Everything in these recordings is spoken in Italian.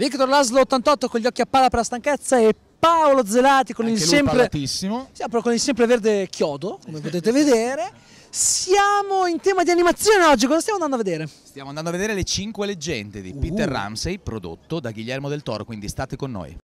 Victor Laszlo 88 con gli occhi a palla per la stanchezza e Paolo Zelati con, il sempre, con il sempre verde chiodo, come potete vedere. Siamo in tema di animazione oggi, cosa stiamo andando a vedere? Stiamo andando a vedere Le 5 leggende di uh. Peter Ramsey, prodotto da Guillermo del Toro, quindi state con noi.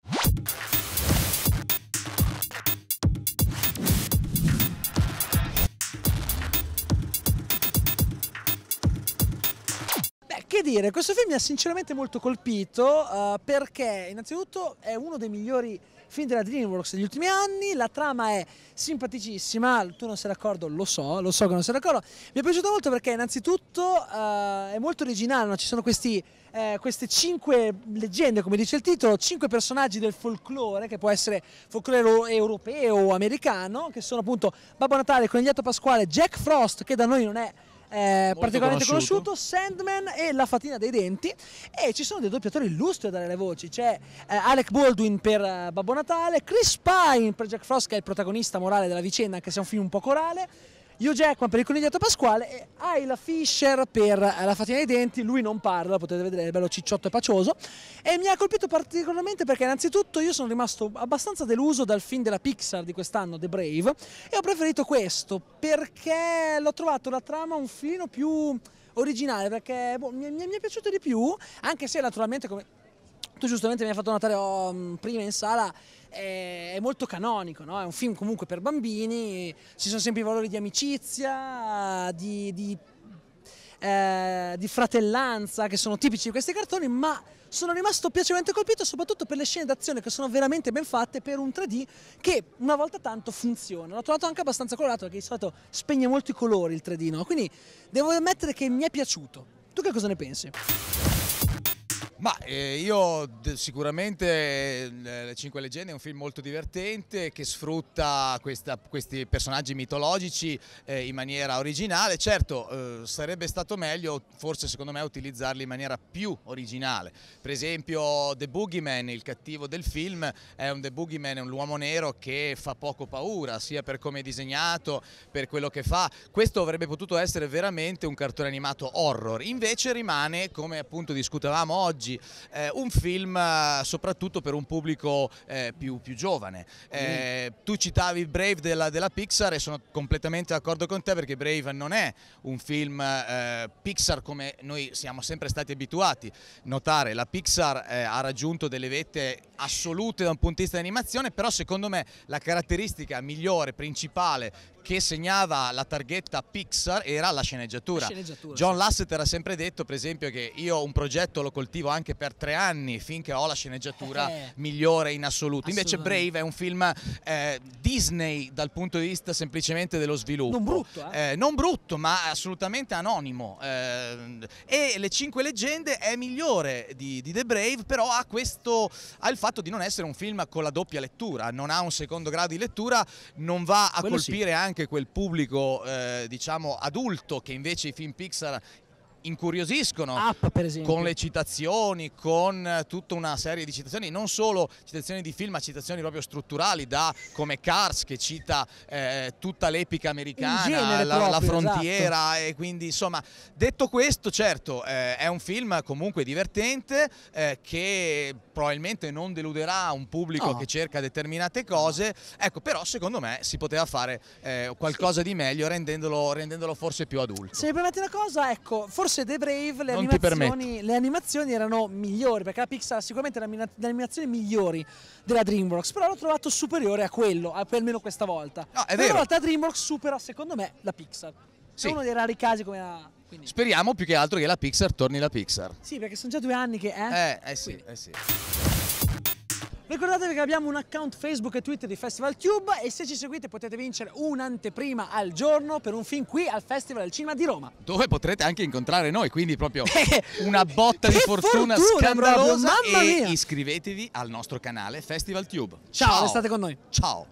che dire, questo film mi ha sinceramente molto colpito uh, perché innanzitutto è uno dei migliori film della DreamWorks degli ultimi anni, la trama è simpaticissima, tu non sei d'accordo, lo so, lo so che non sei d'accordo, mi è piaciuto molto perché innanzitutto uh, è molto originale, no? ci sono questi, eh, queste cinque leggende, come dice il titolo, cinque personaggi del folklore, che può essere folklore europeo o americano, che sono appunto Babbo Natale, Coniglietto Pasquale, Jack Frost, che da noi non è eh, particolarmente conosciuto. conosciuto. Sandman e La fatina dei denti e ci sono dei doppiatori illustri a dare le voci, c'è eh, Alec Baldwin per eh, Babbo Natale, Chris Pine per Jack Frost che è il protagonista morale della vicenda, anche se è un film un po' corale io Jackman per il conigliato Pasquale e Ayla Fisher per la fatina dei denti, lui non parla, potete vedere, è bello cicciotto e pacioso e mi ha colpito particolarmente perché innanzitutto io sono rimasto abbastanza deluso dal film della Pixar di quest'anno, The Brave e ho preferito questo perché l'ho trovato la trama un filino più originale perché boh, mi, è, mi è piaciuto di più anche se naturalmente come tu giustamente mi hai fatto notare oh, mm, prima in sala, eh, è, molto canonico, no? è un film comunque per bambini, ci sono sempre i valori di amicizia, di, di, eh, di fratellanza che sono tipici di questi cartoni, ma sono rimasto piacevolmente colpito soprattutto per le scene d'azione che sono veramente ben fatte per un 3D che una volta tanto funziona. L'ho trovato anche abbastanza colorato perché di solito spegne molto i colori il 3D, no? quindi devo ammettere che mi è piaciuto. Tu che cosa ne pensi? Ma eh, io sicuramente eh, Le Cinque Leggende è un film molto divertente che sfrutta questa, questi personaggi mitologici eh, in maniera originale. Certo, eh, sarebbe stato meglio forse secondo me utilizzarli in maniera più originale. Per esempio The Boogeyman, il cattivo del film, è un The Boogeyman, un uomo nero che fa poco paura, sia per come è disegnato, per quello che fa. Questo avrebbe potuto essere veramente un cartone animato horror. Invece rimane, come appunto discutevamo oggi, oggi, eh, un film eh, soprattutto per un pubblico eh, più, più, giovane. Eh, mm. Tu citavi Brave della, della, Pixar e sono completamente d'accordo con te perché Brave non è un film eh, Pixar come noi siamo sempre stati abituati. Notare, la Pixar eh, ha raggiunto delle vette assolute da un punto di vista di animazione, però secondo me la caratteristica migliore, principale che segnava la targhetta Pixar era la sceneggiatura. La sceneggiatura John sì. Lasseter ha sempre detto, per esempio, che io un progetto lo coltivo anche per tre anni finché ho la sceneggiatura eh, eh. migliore in assoluto. Invece Brave è un film eh, Disney dal punto di vista semplicemente dello sviluppo. Non brutto, eh? eh non brutto ma assolutamente anonimo. Eh, e Le Cinque Leggende è migliore di, di The Brave, però ha questo... Ha il fatto di non essere un film con la doppia lettura, non ha un secondo grado di lettura, non va a Quello colpire sì. anche quel pubblico eh, diciamo adulto che invece i film Pixar incuriosiscono Up, con le citazioni, con tutta una serie di citazioni, non solo citazioni di film, ma citazioni proprio strutturali, da come Cars che cita eh, tutta l'epica americana, la, proprio, la, esatto. frontiera esatto. e quindi insomma, detto questo, certo, eh, è un film comunque divertente eh, che probabilmente non deluderà un pubblico no. che cerca determinate cose, ecco però secondo me si poteva fare eh, qualcosa sì. di meglio rendendolo, rendendolo, forse più adulto. Se mi permetti una cosa, ecco, forse The Brave le, animazioni, le animazioni, erano migliori, perché la Pixar sicuramente era le animazioni migliori della DreamWorks, però l'ho trovato superiore a quello, almeno questa volta. No, è vero. Però in DreamWorks supera secondo me la Pixar. Sì. È uno dei rari casi come la quindi... Speriamo più che altro che la Pixar torni la Pixar. Sì, perché sono già due anni che è. Eh, eh sì, Quindi. eh sì. Ricordatevi che abbiamo un account Facebook e Twitter di Festival Cube e se ci seguite potete vincere un'anteprima al giorno per un film qui al Festival del Cinema di Roma. Dove potrete anche incontrare noi, quindi proprio una botta di fortuna, fortuna scandalosa proprio, mamma mia. iscrivetevi al nostro canale Festival Cube. Ciao, Ciao. restate con noi. Ciao.